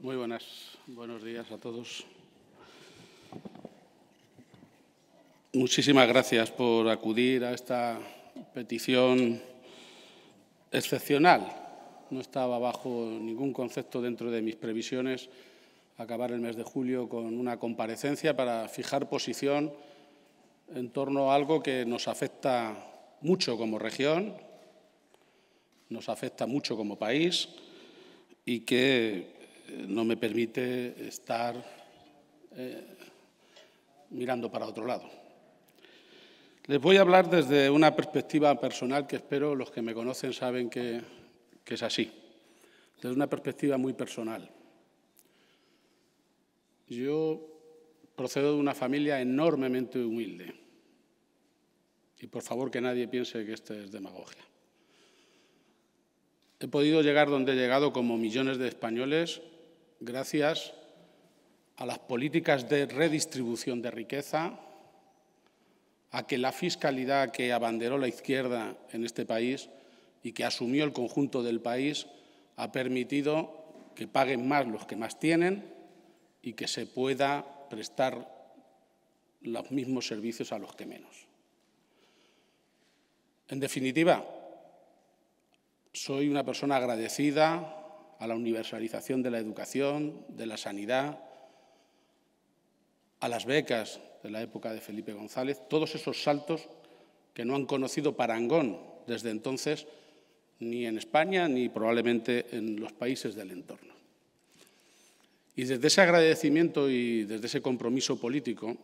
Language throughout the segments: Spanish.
Muy buenas, buenos días a todos. Muchísimas gracias por acudir a esta petición excepcional. No estaba bajo ningún concepto dentro de mis previsiones acabar el mes de julio con una comparecencia para fijar posición en torno a algo que nos afecta mucho como región, nos afecta mucho como país y que no me permite estar eh, mirando para otro lado. Les voy a hablar desde una perspectiva personal que espero los que me conocen saben que, que es así, desde una perspectiva muy personal. Yo procedo de una familia enormemente humilde y por favor que nadie piense que esto es demagogia. He podido llegar donde he llegado como millones de españoles gracias a las políticas de redistribución de riqueza, a que la fiscalidad que abanderó la izquierda en este país y que asumió el conjunto del país ha permitido que paguen más los que más tienen y que se pueda prestar los mismos servicios a los que menos. En definitiva, soy una persona agradecida a la universalización de la educación, de la sanidad, a las becas de la época de Felipe González, todos esos saltos que no han conocido parangón desde entonces ni en España ni probablemente en los países del entorno. Y desde ese agradecimiento y desde ese compromiso político,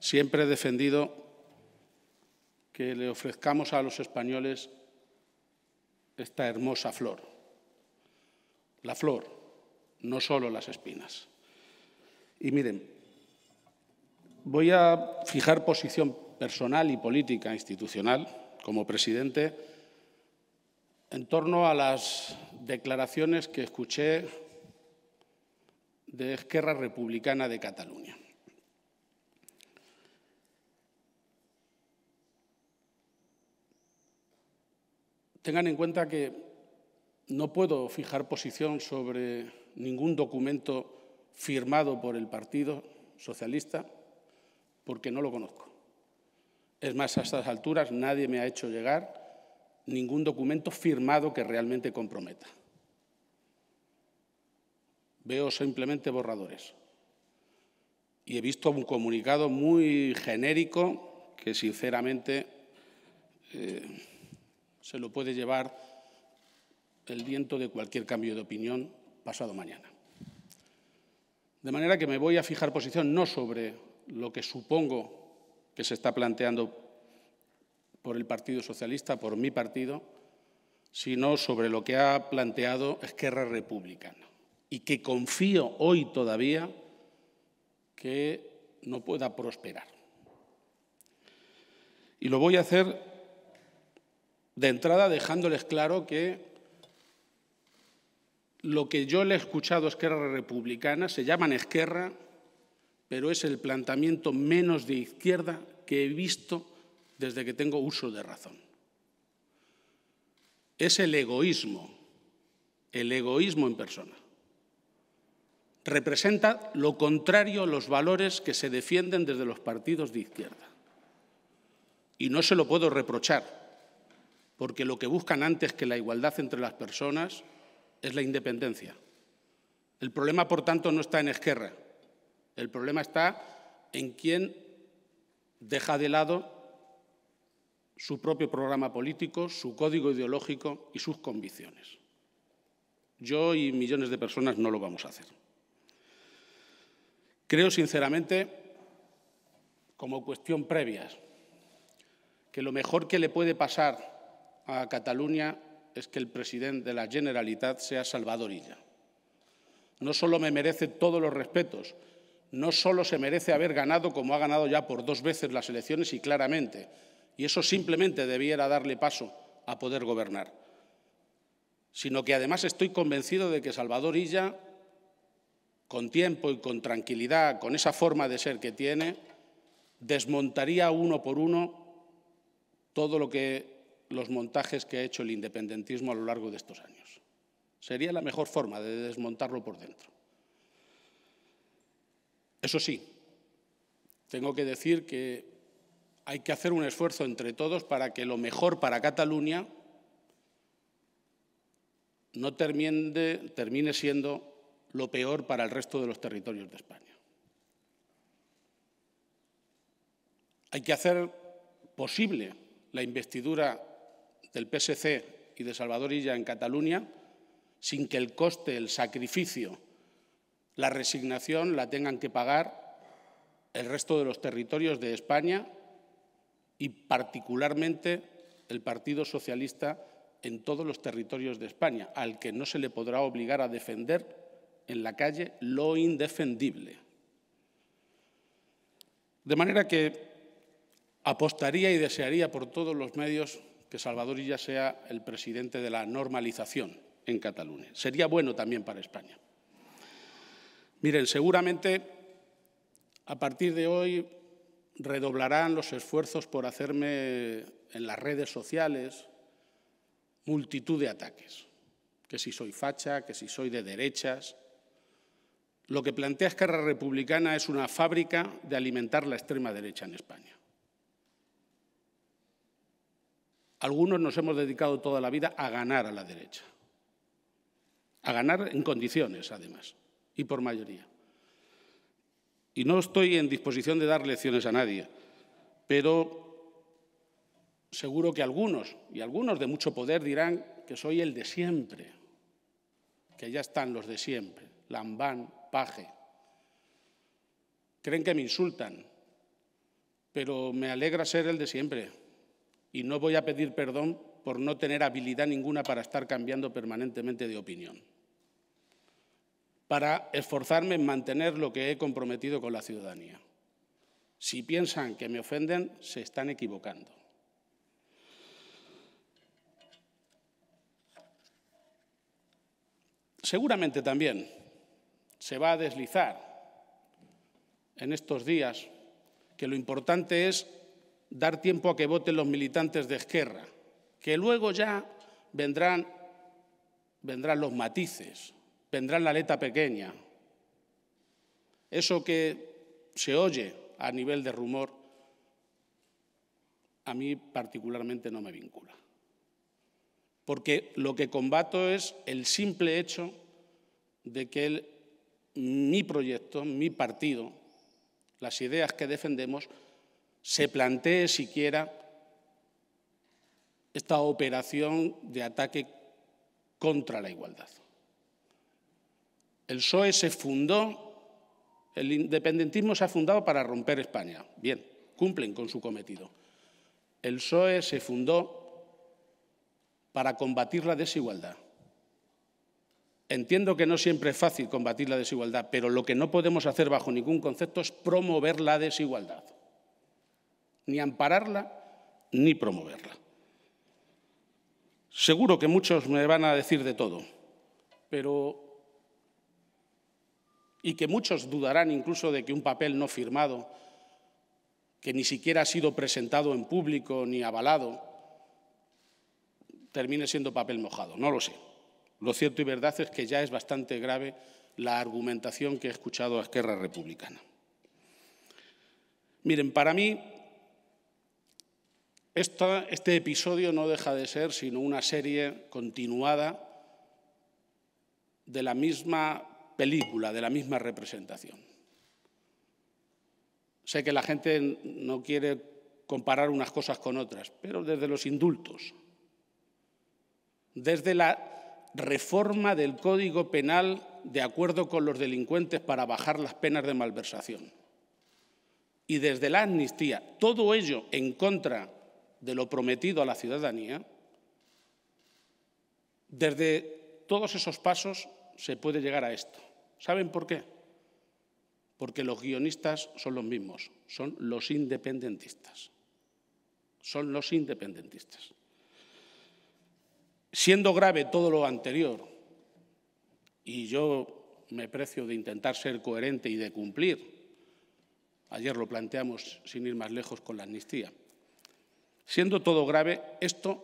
siempre he defendido que le ofrezcamos a los españoles esta hermosa flor, la flor, no solo las espinas. Y miren, voy a fijar posición personal y política institucional como presidente en torno a las declaraciones que escuché de Esquerra Republicana de Cataluña. Tengan en cuenta que no puedo fijar posición sobre ningún documento firmado por el Partido Socialista porque no lo conozco. Es más, a estas alturas nadie me ha hecho llegar ningún documento firmado que realmente comprometa. Veo simplemente borradores. Y he visto un comunicado muy genérico que sinceramente eh, se lo puede llevar el viento de cualquier cambio de opinión pasado mañana. De manera que me voy a fijar posición no sobre lo que supongo que se está planteando por el Partido Socialista, por mi partido, sino sobre lo que ha planteado Esquerra Republicana y que confío hoy todavía que no pueda prosperar. Y lo voy a hacer de entrada dejándoles claro que lo que yo le he escuchado a Esquerra Republicana, se llaman Esquerra, pero es el planteamiento menos de izquierda que he visto desde que tengo uso de razón. Es el egoísmo, el egoísmo en persona. Representa lo contrario a los valores que se defienden desde los partidos de izquierda. Y no se lo puedo reprochar, porque lo que buscan antes que la igualdad entre las personas es la independencia. El problema, por tanto, no está en Esquerra. El problema está en quién deja de lado su propio programa político, su código ideológico y sus convicciones. Yo y millones de personas no lo vamos a hacer. Creo sinceramente, como cuestión previa, que lo mejor que le puede pasar a Cataluña es que el presidente de la Generalitat sea Salvador Illa. No solo me merece todos los respetos, no solo se merece haber ganado como ha ganado ya por dos veces las elecciones y claramente, y eso simplemente debiera darle paso a poder gobernar, sino que además estoy convencido de que Salvador Illa, con tiempo y con tranquilidad, con esa forma de ser que tiene, desmontaría uno por uno todo lo que los montajes que ha hecho el independentismo a lo largo de estos años. Sería la mejor forma de desmontarlo por dentro. Eso sí, tengo que decir que hay que hacer un esfuerzo entre todos para que lo mejor para Cataluña no termine, siendo lo peor para el resto de los territorios de España. Hay que hacer posible la investidura del PSC y de Salvador Illa en Cataluña sin que el coste, el sacrificio, la resignación la tengan que pagar el resto de los territorios de España y particularmente el Partido Socialista en todos los territorios de España, al que no se le podrá obligar a defender en la calle lo indefendible. De manera que apostaría y desearía por todos los medios que Salvador Illa sea el presidente de la normalización en Cataluña. Sería bueno también para España. Miren, seguramente a partir de hoy redoblarán los esfuerzos por hacerme en las redes sociales multitud de ataques, que si soy facha, que si soy de derechas. Lo que plantea Esquerra Republicana es una fábrica de alimentar la extrema derecha en España. algunos nos hemos dedicado toda la vida a ganar a la derecha. A ganar en condiciones, además, y por mayoría. Y no estoy en disposición de dar lecciones a nadie, pero seguro que algunos, y algunos de mucho poder, dirán que soy el de siempre, que ya están los de siempre, Lambán, Paje. Creen que me insultan, pero me alegra ser el de siempre y no voy a pedir perdón por no tener habilidad ninguna para estar cambiando permanentemente de opinión, para esforzarme en mantener lo que he comprometido con la ciudadanía. Si piensan que me ofenden, se están equivocando. Seguramente también se va a deslizar en estos días que lo importante es dar tiempo a que voten los militantes de Esquerra, que luego ya vendrán, vendrán los matices, vendrán la aleta pequeña. Eso que se oye a nivel de rumor, a mí particularmente no me vincula. Porque lo que combato es el simple hecho de que mi proyecto, mi partido, las ideas que defendemos, se plantee siquiera esta operación de ataque contra la igualdad. El PSOE se fundó, el independentismo se ha fundado para romper España. Bien, cumplen con su cometido. El PSOE se fundó para combatir la desigualdad. Entiendo que no siempre es fácil combatir la desigualdad, pero lo que no podemos hacer bajo ningún concepto es promover la desigualdad ni ampararla ni promoverla. Seguro que muchos me van a decir de todo, pero y que muchos dudarán incluso de que un papel no firmado, que ni siquiera ha sido presentado en público ni avalado, termine siendo papel mojado. No lo sé. Lo cierto y verdad es que ya es bastante grave la argumentación que he escuchado a Esquerra Republicana. Miren, para mí este episodio no deja de ser sino una serie continuada de la misma película, de la misma representación. Sé que la gente no quiere comparar unas cosas con otras, pero desde los indultos, desde la reforma del Código Penal de acuerdo con los delincuentes para bajar las penas de malversación y desde la amnistía, todo ello en contra de lo prometido a la ciudadanía, desde todos esos pasos se puede llegar a esto. ¿Saben por qué? Porque los guionistas son los mismos, son los independentistas. Son los independentistas. Siendo grave todo lo anterior, y yo me precio de intentar ser coherente y de cumplir, ayer lo planteamos sin ir más lejos con la amnistía, Siendo todo grave, esto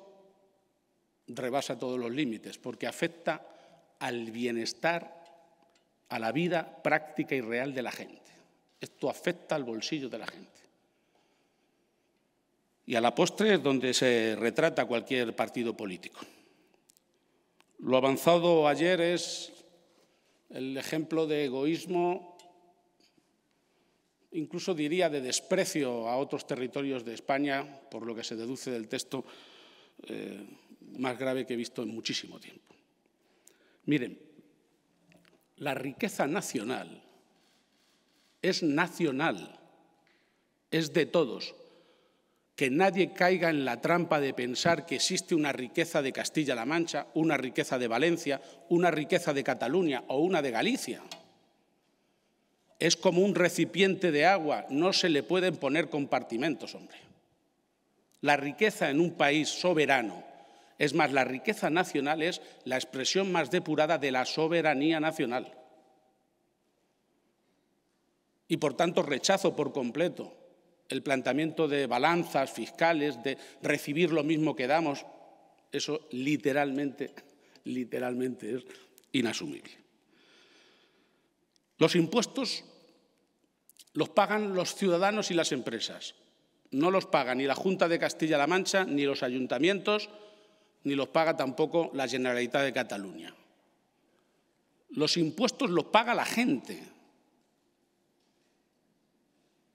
rebasa todos los límites porque afecta al bienestar, a la vida práctica y real de la gente. Esto afecta al bolsillo de la gente. Y a la postre es donde se retrata cualquier partido político. Lo avanzado ayer es el ejemplo de egoísmo incluso diría de desprecio a otros territorios de España, por lo que se deduce del texto eh, más grave que he visto en muchísimo tiempo. Miren, la riqueza nacional es nacional, es de todos. Que nadie caiga en la trampa de pensar que existe una riqueza de Castilla-La Mancha, una riqueza de Valencia, una riqueza de Cataluña o una de Galicia. Es como un recipiente de agua, no se le pueden poner compartimentos, hombre. La riqueza en un país soberano, es más, la riqueza nacional es la expresión más depurada de la soberanía nacional. Y por tanto rechazo por completo el planteamiento de balanzas fiscales, de recibir lo mismo que damos. Eso literalmente, literalmente es inasumible. Los impuestos los pagan los ciudadanos y las empresas. No los paga ni la Junta de Castilla-La Mancha, ni los ayuntamientos, ni los paga tampoco la Generalitat de Cataluña. Los impuestos los paga la gente.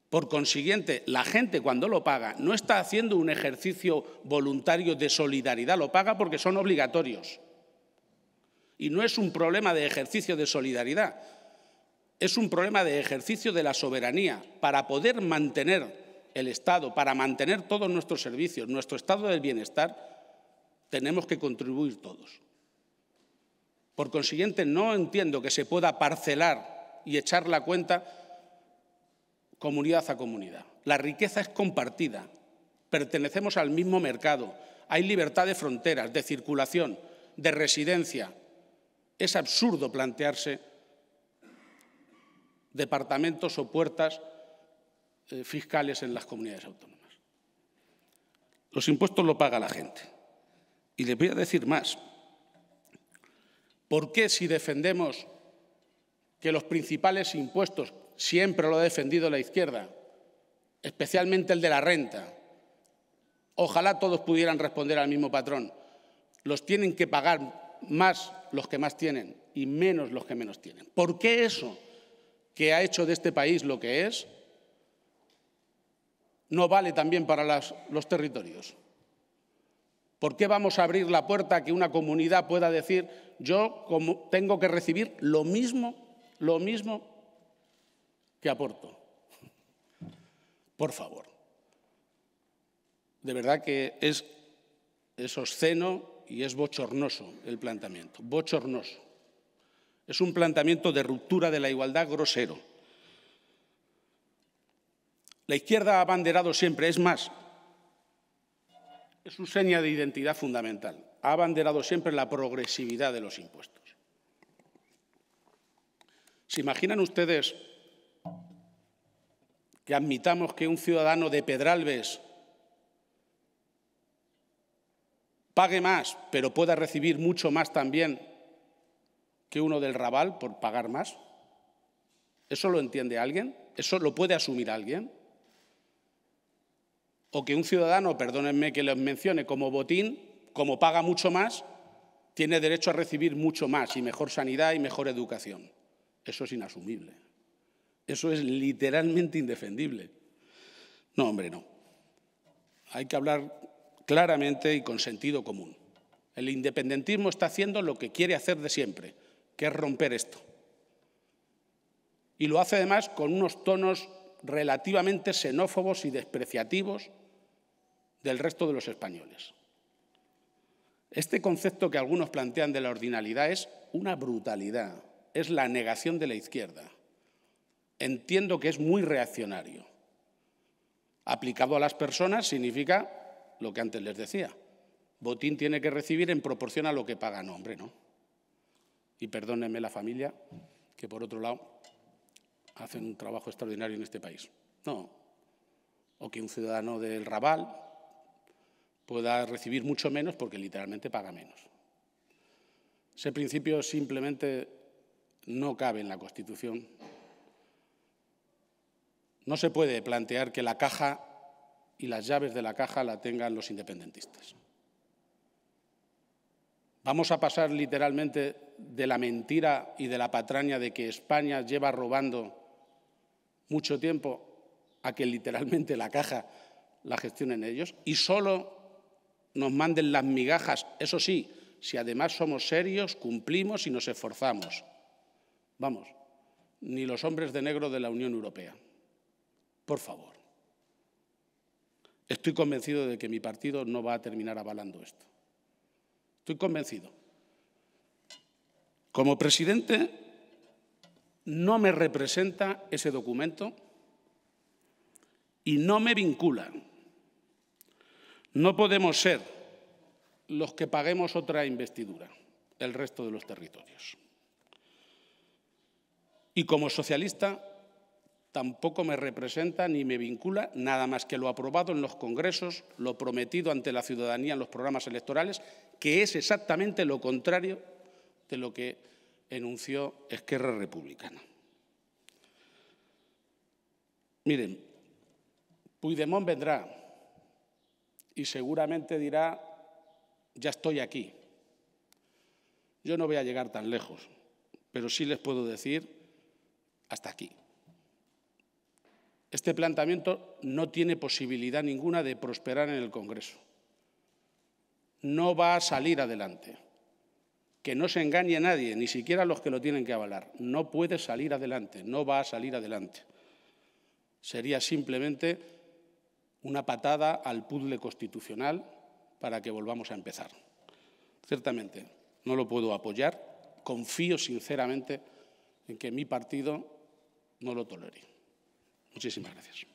Por consiguiente, la gente cuando lo paga no está haciendo un ejercicio voluntario de solidaridad, lo paga porque son obligatorios. Y no es un problema de ejercicio de solidaridad, es un problema de ejercicio de la soberanía para poder mantener el Estado, para mantener todos nuestros servicios, nuestro estado del bienestar, tenemos que contribuir todos. Por consiguiente, no entiendo que se pueda parcelar y echar la cuenta comunidad a comunidad. La riqueza es compartida, pertenecemos al mismo mercado, hay libertad de fronteras, de circulación, de residencia. Es absurdo plantearse departamentos o puertas eh, fiscales en las comunidades autónomas. Los impuestos lo paga la gente. Y les voy a decir más. ¿Por qué si defendemos que los principales impuestos, siempre lo ha defendido la izquierda, especialmente el de la renta, ojalá todos pudieran responder al mismo patrón, los tienen que pagar más los que más tienen y menos los que menos tienen. ¿Por qué eso? que ha hecho de este país lo que es, no vale también para los territorios. ¿Por qué vamos a abrir la puerta a que una comunidad pueda decir yo como tengo que recibir lo mismo, lo mismo que aporto? Por favor. De verdad que es, es obsceno y es bochornoso el planteamiento, bochornoso. Es un planteamiento de ruptura de la igualdad grosero. La izquierda ha abanderado siempre, es más, es su seña de identidad fundamental, ha abanderado siempre la progresividad de los impuestos. ¿Se imaginan ustedes que admitamos que un ciudadano de Pedralbes pague más, pero pueda recibir mucho más también que uno del rabal por pagar más? ¿Eso lo entiende alguien? ¿Eso lo puede asumir alguien? O que un ciudadano, perdónenme que les mencione, como botín, como paga mucho más, tiene derecho a recibir mucho más y mejor sanidad y mejor educación. Eso es inasumible. Eso es literalmente indefendible. No, hombre, no. Hay que hablar claramente y con sentido común. El independentismo está haciendo lo que quiere hacer de siempre, que es romper esto. Y lo hace además con unos tonos relativamente xenófobos y despreciativos del resto de los españoles. Este concepto que algunos plantean de la ordinalidad es una brutalidad, es la negación de la izquierda. Entiendo que es muy reaccionario. Aplicado a las personas significa lo que antes les decía. Botín tiene que recibir en proporción a lo que paga No, hombre, no. Y perdónenme la familia, que por otro lado hacen un trabajo extraordinario en este país. No. O que un ciudadano del Raval pueda recibir mucho menos porque literalmente paga menos. Ese principio simplemente no cabe en la Constitución. No se puede plantear que la caja y las llaves de la caja la tengan los independentistas. Vamos a pasar literalmente de la mentira y de la patraña de que España lleva robando mucho tiempo a que literalmente la caja la gestionen ellos y solo nos manden las migajas, eso sí, si además somos serios, cumplimos y nos esforzamos. Vamos, ni los hombres de negro de la Unión Europea. Por favor. Estoy convencido de que mi partido no va a terminar avalando esto. Estoy convencido. Como presidente, no me representa ese documento y no me vincula. No podemos ser los que paguemos otra investidura, el resto de los territorios. Y como socialista, tampoco me representa ni me vincula nada más que lo aprobado en los congresos, lo prometido ante la ciudadanía en los programas electorales, que es exactamente lo contrario de lo que enunció Esquerra Republicana. Miren, Puigdemont vendrá y seguramente dirá, ya estoy aquí. Yo no voy a llegar tan lejos, pero sí les puedo decir, hasta aquí. Este planteamiento no tiene posibilidad ninguna de prosperar en el Congreso. No va a salir adelante. Que no se engañe a nadie, ni siquiera los que lo tienen que avalar. No puede salir adelante, no va a salir adelante. Sería simplemente una patada al puzzle constitucional para que volvamos a empezar. Ciertamente, no lo puedo apoyar. Confío sinceramente en que mi partido no lo tolere. Muchísimas gracias.